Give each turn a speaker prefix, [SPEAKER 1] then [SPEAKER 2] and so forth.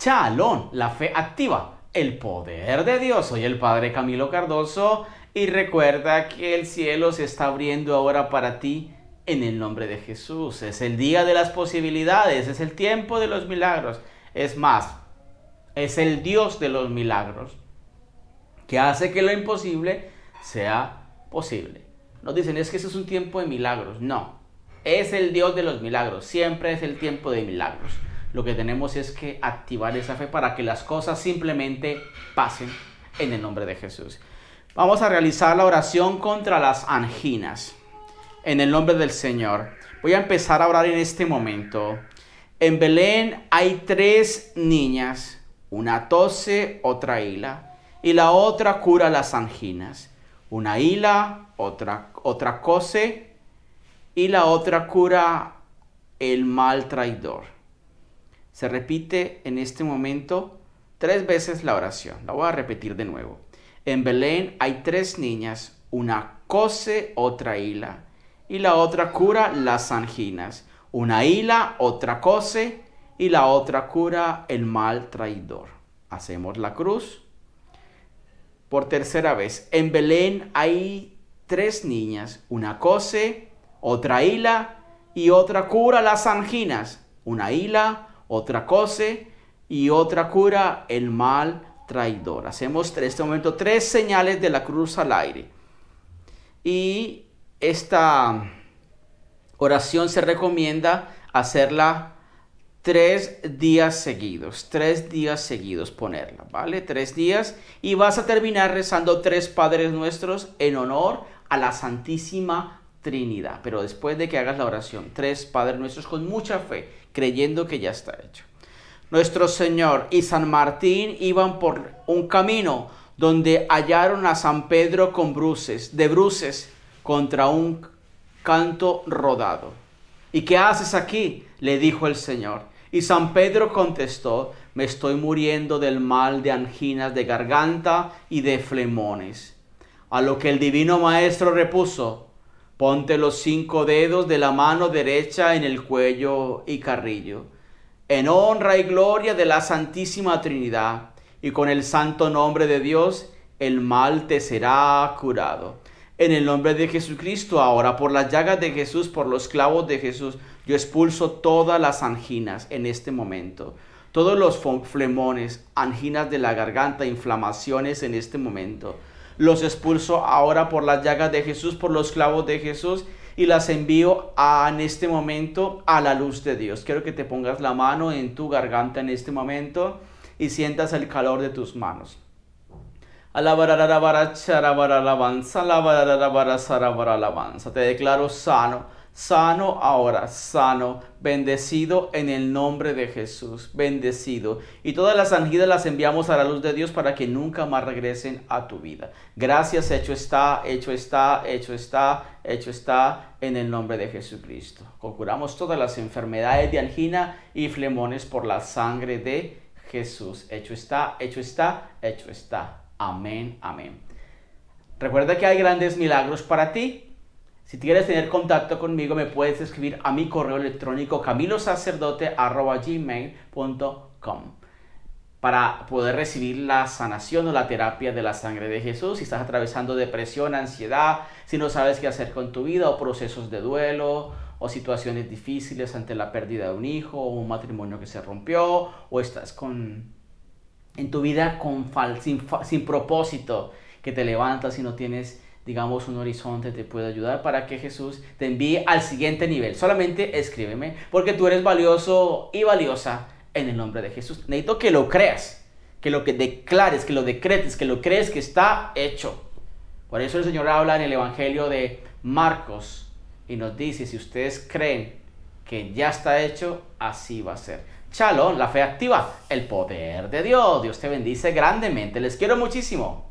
[SPEAKER 1] Chalón, la fe activa, el poder de Dios. Soy el Padre Camilo Cardoso y recuerda que el cielo se está abriendo ahora para ti en el nombre de Jesús. Es el día de las posibilidades, es el tiempo de los milagros. Es más, es el Dios de los milagros que hace que lo imposible sea posible. Nos dicen, es que eso es un tiempo de milagros. No, es el Dios de los milagros, siempre es el tiempo de milagros lo que tenemos es que activar esa fe para que las cosas simplemente pasen en el nombre de Jesús. Vamos a realizar la oración contra las anginas. En el nombre del Señor. Voy a empezar a orar en este momento. En Belén hay tres niñas. Una tose, otra hila. Y la otra cura las anginas. Una hila, otra, otra cose. Y la otra cura el mal traidor se repite en este momento tres veces la oración. La voy a repetir de nuevo. En Belén hay tres niñas, una cose, otra hila, y la otra cura las anginas. Una hila, otra cose, y la otra cura el mal traidor. Hacemos la cruz. Por tercera vez, en Belén hay tres niñas, una cose, otra hila y otra cura las anginas. Una hila, otra cosa y otra cura el mal traidor. Hacemos en este momento tres señales de la cruz al aire. Y esta oración se recomienda hacerla tres días seguidos, tres días seguidos ponerla, ¿vale? Tres días y vas a terminar rezando tres Padres Nuestros en honor a la Santísima Trinidad. Pero después de que hagas la oración, tres Padres nuestros con mucha fe, creyendo que ya está hecho. Nuestro Señor y San Martín iban por un camino donde hallaron a San Pedro con bruces, de bruces contra un canto rodado. ¿Y qué haces aquí? le dijo el Señor. Y San Pedro contestó, me estoy muriendo del mal de anginas de garganta y de flemones. A lo que el divino maestro repuso, Ponte los cinco dedos de la mano derecha en el cuello y carrillo, en honra y gloria de la Santísima Trinidad, y con el santo nombre de Dios, el mal te será curado. En el nombre de Jesucristo, ahora por las llagas de Jesús, por los clavos de Jesús, yo expulso todas las anginas en este momento. Todos los flemones, anginas de la garganta, inflamaciones en este momento los expulso ahora por las llagas de Jesús, por los clavos de Jesús y las envío en este momento a la luz de Dios. Quiero que te pongas la mano en tu garganta en este momento y sientas el calor de tus manos. Te declaro sano sano ahora, sano, bendecido en el nombre de Jesús, bendecido. Y todas las angidas las enviamos a la luz de Dios para que nunca más regresen a tu vida. Gracias, hecho está, hecho está, hecho está, hecho está en el nombre de Jesucristo. Concuramos todas las enfermedades de angina y flemones por la sangre de Jesús. Hecho está, hecho está, hecho está. Amén, amén. Recuerda que hay grandes milagros para ti si quieres tener contacto conmigo, me puedes escribir a mi correo electrónico camilosacerdote.com para poder recibir la sanación o la terapia de la sangre de Jesús. Si estás atravesando depresión, ansiedad, si no sabes qué hacer con tu vida o procesos de duelo o situaciones difíciles ante la pérdida de un hijo o un matrimonio que se rompió o estás con en tu vida con sin propósito que te levantas y no tienes digamos, un horizonte te puede ayudar para que Jesús te envíe al siguiente nivel. Solamente escríbeme, porque tú eres valioso y valiosa en el nombre de Jesús. Necesito que lo creas, que lo que declares, que lo decretes, que lo crees que está hecho. Por eso el Señor habla en el Evangelio de Marcos y nos dice, si ustedes creen que ya está hecho, así va a ser. Chalón, la fe activa, el poder de Dios. Dios te bendice grandemente. Les quiero muchísimo.